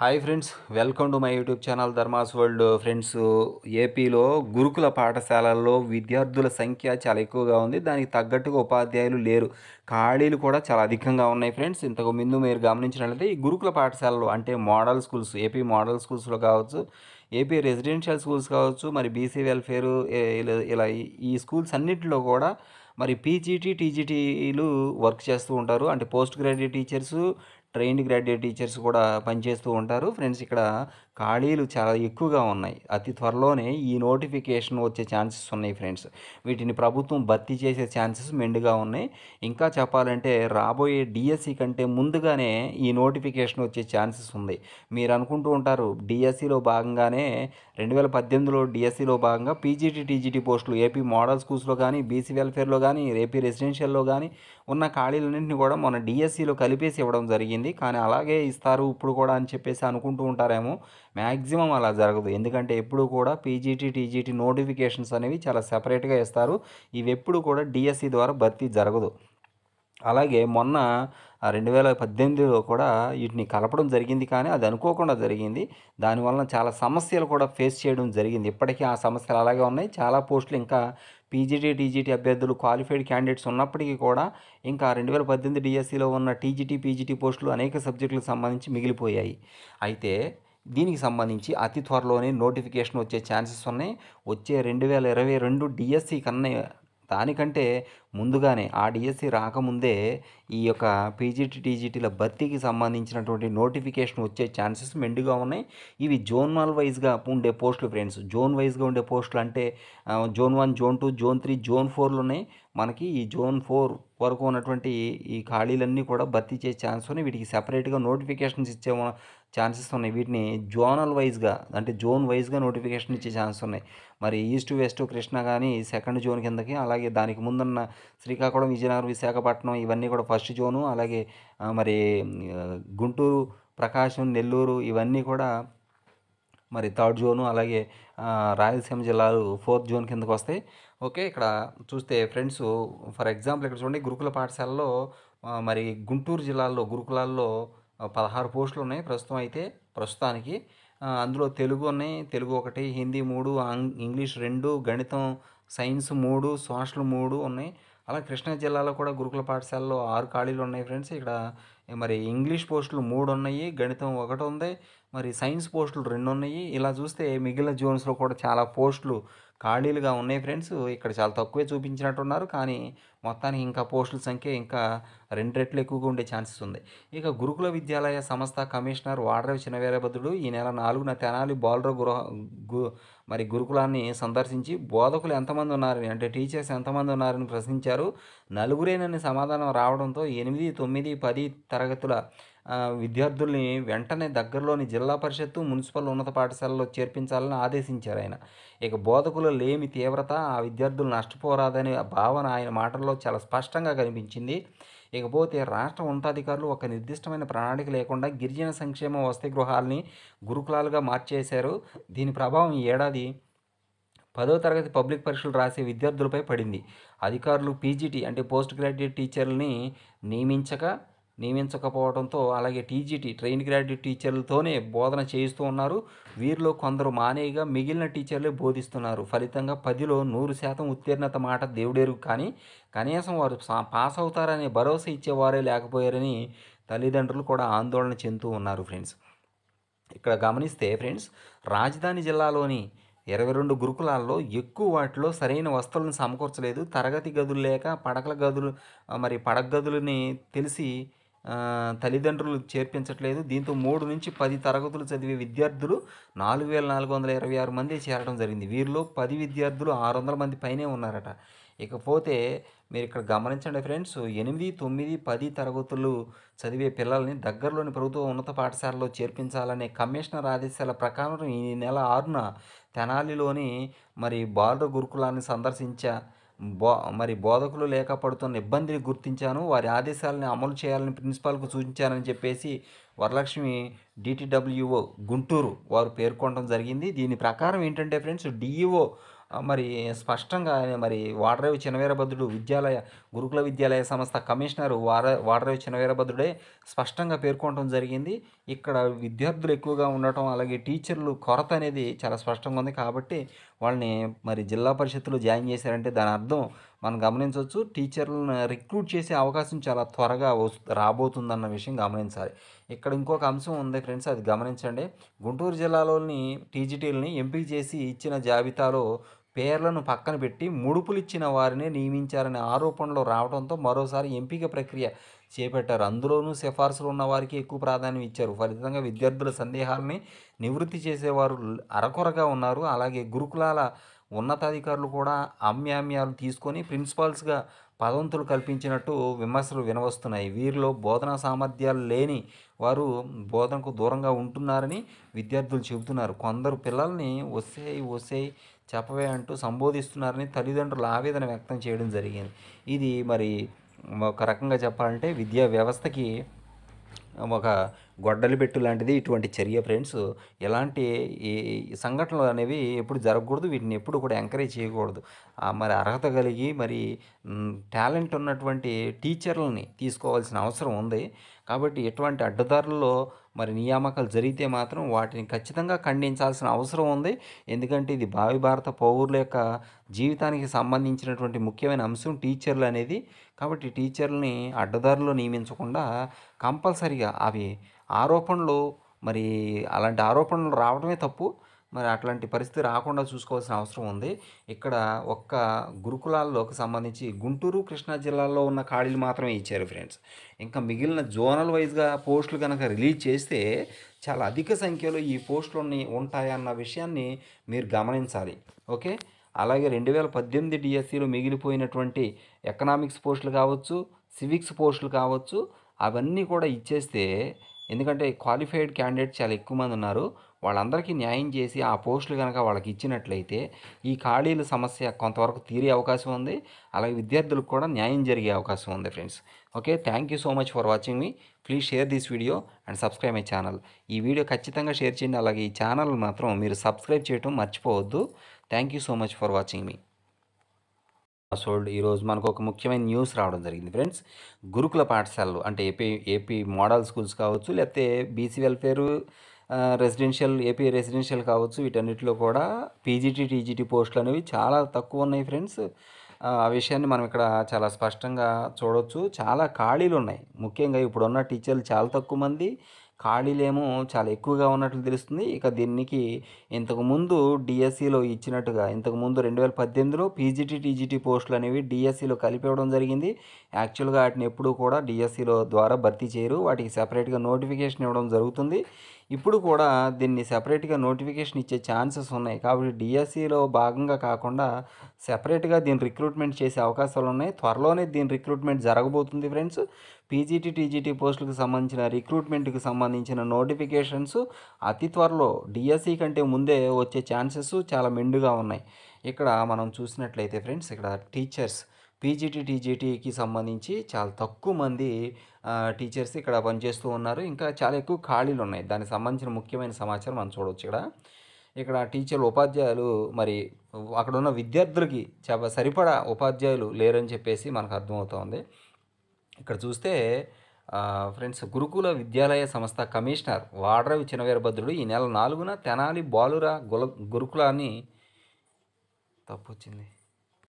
hi friends welcome to my YouTube channel Dharma's world friends ఏపీలో గురుకుల పాఠశాలల్లో విద్యార్థుల సంఖ్య చాలా ఎక్కువగా ఉంది దానికి తగ్గట్టుగా ఉపాధ్యాయులు లేరు ఖాళీలు కూడా చాలా అధికంగా ఉన్నాయి ఫ్రెండ్స్ ఇంతకు ముందు మీరు గమనించినట్లయితే ఈ గురుకుల పాఠశాలలు అంటే మోడల్ స్కూల్స్ ఏపీ మోడల్ స్కూల్స్లో కావచ్చు ఏపీ రెసిడెన్షియల్ స్కూల్స్ కావచ్చు మరి బీసీ వెల్ఫేరు ఇలా ఈ స్కూల్స్ అన్నింటిలో కూడా మరి పీజీటీ టీజీటీలు వర్క్ చేస్తూ ఉంటారు అంటే post graduate teachers trained graduate teachers కూడా పనిచేస్తూ ఉంటారు ఫ్రెండ్స్ ఇక్కడ ఖాళీలు చాలా ఎక్కువగా ఉన్నాయి అతి త్వరలోనే ఈ నోటిఫికేషన్ వచ్చే ఛాన్సెస్ ఉన్నాయి ఫ్రెండ్స్ వీటిని ప్రభుత్వం భర్తీ చేసే ఛాన్సెస్ మెండుగా ఉన్నాయి ఇంకా చెప్పాలంటే రాబోయే డిఎస్సి కంటే ముందుగానే ఈ నోటిఫికేషన్ వచ్చే ఛాన్సెస్ ఉంది మీరు అనుకుంటూ ఉంటారు డిఎస్సిలో భాగంగానే రెండు వేల పద్దెనిమిదిలో డిఎస్సిలో భాగంగా పీజీటీ టీజీటీ పోస్టులు ఏపీ మోడల్ స్కూల్స్లో కానీ బీసీ వెల్ఫేర్లో కానీ ఏపీ రెసిడెన్షియల్లో కానీ ఉన్న ఖాళీలన్నింటినీ కూడా మన డిఎస్సిలో కలిపేసి ఇవ్వడం జరిగింది జరిగింది కానీ అలాగే ఇస్తారు ఇప్పుడు కూడా అని చెప్పేసి అనుకుంటూ ఉంటారేమో మ్యాక్సిమం అలా జరగదు ఎందుకంటే ఎప్పుడు కూడా పీజీటీ టీజీటీ నోటిఫికేషన్స్ అనేవి చాలా సెపరేట్గా ఇస్తారు ఇవి ఎప్పుడు కూడా డిఎస్సి ద్వారా భర్తీ జరగదు అలాగే మొన్న రెండు వేల పద్దెనిమిదిలో కూడా వీటిని కలపడం జరిగింది కానీ అది అనుకోకుండా జరిగింది దానివల్ల చాలా సమస్యలు కూడా ఫేస్ చేయడం జరిగింది ఇప్పటికీ ఆ సమస్యలు అలాగే ఉన్నాయి చాలా పోస్టులు ఇంకా పీజీటీ టీజీటీ అభ్యర్థులు క్వాలిఫైడ్ క్యాండిడేట్స్ ఉన్నప్పటికీ కూడా ఇంకా రెండు వేల పద్దెనిమిది డిఎస్సిలో ఉన్న టీజీటీ పీజీటీ పోస్టులు అనేక సబ్జెక్టులకు సంబంధించి మిగిలిపోయాయి అయితే దీనికి సంబంధించి అతి త్వరలోనే నోటిఫికేషన్ వచ్చే ఛాన్సెస్ ఉన్నాయి వచ్చే రెండు వేల ఇరవై రెండు డిఎస్సి కన్నా దానికంటే ముందుగానే ఆ డిఎస్సి రాకముందే ఈ యొక్క పీజీటీ టీజీటీల భర్తీకి సంబంధించినటువంటి నోటిఫికేషన్ వచ్చే ఛాన్సెస్ మెండుగా ఉన్నాయి ఇవి జోన్ వన్ వైజ్గా ఉండే పోస్టులు ఫ్రెండ్స్ జోన్ వైజ్గా ఉండే పోస్టులు అంటే zone one zone two zone three zone ఫోర్లు ఉన్నాయి మనకి ఈ జోన్ ఫోర్ వరకు ఉన్నటువంటి ఈ ఖాళీలన్నీ కూడా భర్తీ చేసే ఛాన్స్ ఉన్నాయి వీటికి సపరేట్గా నోటిఫికేషన్స్ ఇచ్చే ఛాన్సెస్ ఉన్నాయి వీటిని జోనల్ వైజ్గా అంటే జోన్ వైజ్గా నోటిఫికేషన్ ఇచ్చే ఛాన్స్ ఉన్నాయి మరి ఈస్ట్ వెస్ట్ కృష్ణ కానీ సెకండ్ జోన్ కిందకి అలాగే దానికి ముందున్న శ్రీకాకుళం విజయనగరం విశాఖపట్నం ఇవన్నీ కూడా ఫస్ట్ జోను అలాగే మరి గుంటూరు ప్రకాశం నెల్లూరు ఇవన్నీ కూడా మరి థర్డ్ జోను అలాగే రాయలసీమ జిల్లాలు ఫోర్త్ జోన్ కిందకు వస్తాయి ఓకే ఇక్కడ చూస్తే ఫ్రెండ్స్ ఫర్ ఎగ్జాంపుల్ ఇక్కడ చూడండి గురుకుల పాఠశాలలో మరి గుంటూరు జిల్లాల్లో గురుకులాల్లో పదహారు పోస్టులు ఉన్నాయి ప్రస్తుతం అయితే ప్రస్తుతానికి అందులో తెలుగు ఉన్నాయి తెలుగు ఒకటి హిందీ మూడు ఇంగ్లీష్ రెండు గణితం సైన్స్ మూడు సోషల్ మూడు ఉన్నాయి అలా కృష్ణా జిల్లాలో కూడా గురుకుల పాఠశాలలో ఆరు ఖాళీలు ఉన్నాయి ఫ్రెండ్స్ ఇక్కడ మరి ఇంగ్లీష్ పోస్టులు మూడు ఉన్నాయి గణితం ఒకటి ఉంది మరి సైన్స్ పోస్టులు రెండు ఉన్నాయి ఇలా చూస్తే మిగిలిన జోన్స్లో కూడా చాలా పోస్టులు ఖాళీలుగా ఉన్నాయి ఫ్రెండ్స్ ఇక్కడ చాలా తక్కువే చూపించినట్టున్నారు కానీ మొత్తానికి ఇంకా పోస్టుల సంఖ్య ఇంకా రెండు రెట్లు ఎక్కువగా ఉండే ఛాన్సెస్ ఉంది ఇక గురుకుల విద్యాలయ సంస్థ కమిషనర్ వాడరవి చినవీరభద్రుడు ఈ నెల నాలుగున తెనాలి బాలర గృహ గు మరి గురుకులాన్ని సందర్శించి బోధకులు ఎంతమంది ఉన్నారని అంటే టీచర్స్ ఎంతమంది ఉన్నారని ప్రశ్నించారు నలుగురేనని సమాధానం రావడంతో ఎనిమిది తొమ్మిది పది తరగతుల విద్యార్థుల్ని వెంటనే దగ్గరలోని జిల్లా పరిషత్తు మున్సిపల్ ఉన్నత పాఠశాలలో చేర్పించాలని ఆదేశించారు ఆయన ఇక బోధకుల లేమి తీవ్రత ఆ విద్యార్థులు నష్టపోరాదనే భావన ఆయన మాటల్లో చాలా స్పష్టంగా కనిపించింది ఇకపోతే రాష్ట్ర ఉన్నతాధికారులు ఒక నిర్దిష్టమైన ప్రణాళిక లేకుండా గిరిజన సంక్షేమ వసతి గృహాలని గురుకులాలుగా మార్చేశారు దీని ప్రభావం ఏడాది పదో తరగతి పబ్లిక్ పరీక్షలు రాసే విద్యార్థులపై పడింది అధికారులు పీజీటీ అంటే పోస్ట్ గ్రాడ్యుయేట్ టీచర్లని నియమించక నియమించకపోవడంతో అలాగే టీజీటీ ట్రైన్ గ్రాడ్యుయేట్ టీచర్లతోనే బోధన చేయిస్తూ ఉన్నారు వీరిలో కొందరు మానేయగా మిగిలిన టీచర్లే బోధిస్తున్నారు ఫలితంగా పదిలో నూరు శాతం ఉత్తీర్ణత మాట దేవుడేరు కానీ కనీసం వారు పాస్ అవుతారనే భరోసా ఇచ్చేవారే లేకపోయారని తల్లిదండ్రులు కూడా ఆందోళన చెందుతూ ఉన్నారు ఫ్రెండ్స్ ఇక్కడ గమనిస్తే ఫ్రెండ్స్ రాజధాని జిల్లాలోని ఇరవై రెండు గురుకులాల్లో ఎక్కువ వాటిలో సరైన వస్తువులను సమకూర్చలేదు తరగతి గదులు లేక పడకల గదులు మరి పడక గదులని తెలిసి తల్లిదండ్రులు చేర్పించట్లేదు దీంతో మూడు నుంచి పది తరగతులు చదివే విద్యార్థులు నాలుగు వేల నాలుగు వందల ఇరవై ఆరు మంది చేరడం జరిగింది వీరిలో పది విద్యార్థులు ఆరు వందల మంది పైనే ఉన్నారట ఇకపోతే మీరు ఇక్కడ గమనించండి ఫ్రెండ్స్ ఎనిమిది తొమ్మిది పది తరగతులు చదివే పిల్లల్ని దగ్గరలోని ప్రభుత్వ ఉన్నత పాఠశాలలో చేర్పించాలనే కమిషనర్ ఆదేశాల ప్రకారం ఈ నెల ఆరున తెనాలిలోని మరి బాలుర గురుకులాన్ని సందర్శించా బో మరి బోధకులు లేక పడుతున్న ఇబ్బందిని గుర్తించాను వారి ఆదేశాలను అమలు చేయాలని ప్రిన్సిపాల్కు సూచించానని చెప్పేసి వరలక్ష్మి డిటిడబ్ల్యూఓ గుంటూరు వారు పేర్కొనడం జరిగింది దీని ప్రకారం ఏంటంటే ఫ్రెండ్స్ డిఈఓ మరి స్పష్టంగా మరి వాడరేవు చినవీరభద్రుడు విద్యాలయ గురుకుల విద్యాలయ సంస్థ కమిషనర్ వార వాడరేవు చినవీరభద్రుడే స్పష్టంగా పేర్కొనడం జరిగింది ఇక్కడ విద్యార్థులు ఎక్కువగా ఉండటం అలాగే టీచర్లు కొరత అనేది చాలా స్పష్టంగా ఉంది కాబట్టి వాళ్ళని మరి జిల్లా పరిషత్తులో జాయిన్ చేశారంటే దాని అర్థం మనం గమనించవచ్చు టీచర్లను రిక్రూట్ చేసే అవకాశం చాలా త్వరగా రాబోతుందన్న విషయం గమనించాలి ఇక్కడ ఇంకొక అంశం ఉంది ఫ్రెండ్స్ అది గమనించండి గుంటూరు జిల్లాలోని టీజీటీలని ఎంపిక చేసి ఇచ్చిన జాబితాలో పేర్లను పక్కన పెట్టి ముడుపులిచ్చిన వారిని నియమించారనే ఆరోపణలు రావడంతో మరోసారి ఎంపిక ప్రక్రియ చేపట్టారు అందులోనూ సిఫార్సులు ఉన్న వారికి ఎక్కువ ప్రాధాన్యం ఇచ్చారు ఫలితంగా విద్యార్థుల సందేహాలని నివృత్తి చేసేవారు అరకొరగా ఉన్నారు అలాగే గురుకులాల ఉన్నతాధికారులు కూడా అమ్యామ్యాలు తీసుకొని ప్రిన్సిపాల్స్గా పదవంతులు కల్పించినట్టు విమర్శలు వినవస్తున్నాయి వీరిలో బోధనా సామర్థ్యాలు లేని వారు బోధనకు దూరంగా ఉంటున్నారని విద్యార్థులు చెబుతున్నారు కొందరు పిల్లల్ని వస్తే వసేయి చెప్పవే అంటూ సంబోధిస్తున్నారని తల్లిదండ్రులు ఆవేదన వ్యక్తం చేయడం జరిగింది ఇది మరి ఒక రకంగా చెప్పాలంటే విద్యా వ్యవస్థకి ఒక గొడ్డలి పెట్టు లాంటిది ఇటువంటి చర్య ఫ్రెండ్స్ ఎలాంటి ఈ సంఘటనలు అనేవి ఎప్పుడు జరగకూడదు వీటిని ఎప్పుడు కూడా ఎంకరేజ్ చేయకూడదు మరి అర్హత కలిగి మరి టాలెంట్ ఉన్నటువంటి టీచర్లని తీసుకోవాల్సిన అవసరం ఉంది కాబట్టి ఎటువంటి అడ్డదారుల్లో మరి నియామకాలు జరిగితే మాత్రం వాటిని ఖచ్చితంగా ఖండించాల్సిన అవసరం ఉంది ఎందుకంటే ఇది భావి భారత పౌరుల యొక్క జీవితానికి సంబంధించినటువంటి ముఖ్యమైన అంశం టీచర్లు అనేది కాబట్టి టీచర్లని అడ్డదారులు నియమించకుండా కంపల్సరిగా అవి ఆరోపణలు మరి అలాంటి ఆరోపణలు రావడమే తప్పు మరి అట్లాంటి పరిస్థితి రాకుండా చూసుకోవాల్సిన అవసరం ఉంది ఇక్కడ ఒక్క గురుకులాల్లోకి సంబంధించి గుంటూరు కృష్ణా జిల్లాలో ఉన్న ఖాళీలు మాత్రమే ఇచ్చారు ఫ్రెండ్స్ ఇంకా మిగిలిన జోనల్ వైజ్గా పోస్టులు కనుక రిలీజ్ చేస్తే చాలా అధిక సంఖ్యలో ఈ పోస్టులు ఉంటాయన్న విషయాన్ని మీరు గమనించాలి ఓకే అలాగే రెండు వేల పద్దెనిమిది డిఎస్సిలో మిగిలిపోయినటువంటి ఎకనామిక్స్ పోస్టులు కావచ్చు సివిక్స్ పోస్టులు కావచ్చు అవన్నీ కూడా ఇచ్చేస్తే ఎందుకంటే క్వాలిఫైడ్ క్యాండిడేట్స్ చాలా ఎక్కువ మంది ఉన్నారు వాళ్ళందరికీ న్యాయం చేసి ఆ పోస్టులు కనుక వాళ్ళకి ఇచ్చినట్లయితే ఈ ఖాళీల సమస్య కొంతవరకు తీరే అవకాశం ఉంది అలాగే విద్యార్థులకు కూడా న్యాయం జరిగే అవకాశం ఉంది friends okay thank you so much for watching మీ please share this video and subscribe my channel ఈ వీడియో ఖచ్చితంగా షేర్ చేయండి అలాగే ఈ ఛానల్ మాత్రం మీరు సబ్స్క్రైబ్ చేయడం మర్చిపోవద్దు thank you so much for watching మీ సోల్డ్ ఈరోజు మనకు ఒక ముఖ్యమైన న్యూస్ రావడం జరిగింది ఫ్రెండ్స్ గురుకుల పాఠశాలలు అంటే ఏపీ ఏపీ మోడల్ స్కూల్స్ కావచ్చు లేకపోతే BC welfare residential AP residential కావచ్చు వీటన్నిటిలో కూడా పీజీటీ టీజీటీ పోస్టులు అనేవి చాలా తక్కువ ఉన్నాయి ఫ్రెండ్స్ ఆ విషయాన్ని మనం ఇక్కడ చాలా స్పష్టంగా చూడవచ్చు చాలా ఖాళీలు ఉన్నాయి ముఖ్యంగా ఇప్పుడున్న టీచర్లు చాలా తక్కువ మంది ఖాళీలేమో చాలా ఎక్కువగా ఉన్నట్లు తెలుస్తుంది ఇక దీనికి ఇంతకుముందు డిఎస్సిలో ఇచ్చినట్టుగా ఇంతకుముందు రెండు వేల పద్దెనిమిదిలో పీజీటీ టీజీటీ పోస్టులు అనేవి డిఎస్సిలో కలిపివ్వడం జరిగింది యాక్చువల్గా వాటిని ఎప్పుడూ కూడా డిఎస్సిలో ద్వారా భర్తీ చేయరు వాటికి సపరేట్గా నోటిఫికేషన్ ఇవ్వడం జరుగుతుంది ఇప్పుడు కూడా దీన్ని సపరేట్గా నోటిఫికేషన్ ఇచ్చే ఛాన్సెస్ ఉన్నాయి కాబట్టి డిఎస్సిలో భాగంగా కాకుండా సెపరేట్గా దీని రిక్రూట్మెంట్ చేసే అవకాశాలు ఉన్నాయి త్వరలోనే దీని రిక్రూట్మెంట్ జరగబోతుంది ఫ్రెండ్స్ పీజీటీ టీజీటీ పోస్టులకు సంబంధించిన రిక్రూట్మెంట్కి సంబంధించిన నోటిఫికేషన్స్ అతి త్వరలో డిఎస్సి కంటే ముందే వచ్చే ఛాన్సెస్ చాలా మెండుగా ఉన్నాయి ఇక్కడ మనం చూసినట్లయితే ఫ్రెండ్స్ ఇక్కడ టీచర్స్ పీజీటీ టీజీటీకి సంబంధించి చాలా తక్కువ మంది టీచర్స్ ఇక్కడ పనిచేస్తూ ఉన్నారు ఇంకా చాలా ఎక్కువ ఖాళీలు ఉన్నాయి దానికి సంబంధించిన ముఖ్యమైన సమాచారం మనం చూడవచ్చు ఇక్కడ ఇక్కడ టీచర్లు ఉపాధ్యాయులు మరి అక్కడ ఉన్న విద్యార్థులకి చాలా సరిపడా ఉపాధ్యాయులు లేరని చెప్పేసి మనకు అర్థమవుతోంది ఇక్కడ చూస్తే ఫ్రెండ్స్ గురుకుల విద్యాలయ సంస్థ కమిషనర్ వాడ్రవి చినవీరభద్రుడు ఈ నెల నాలుగున తెనాలి బాలుర గుల గురుకులాన్ని తప్పొచ్చింది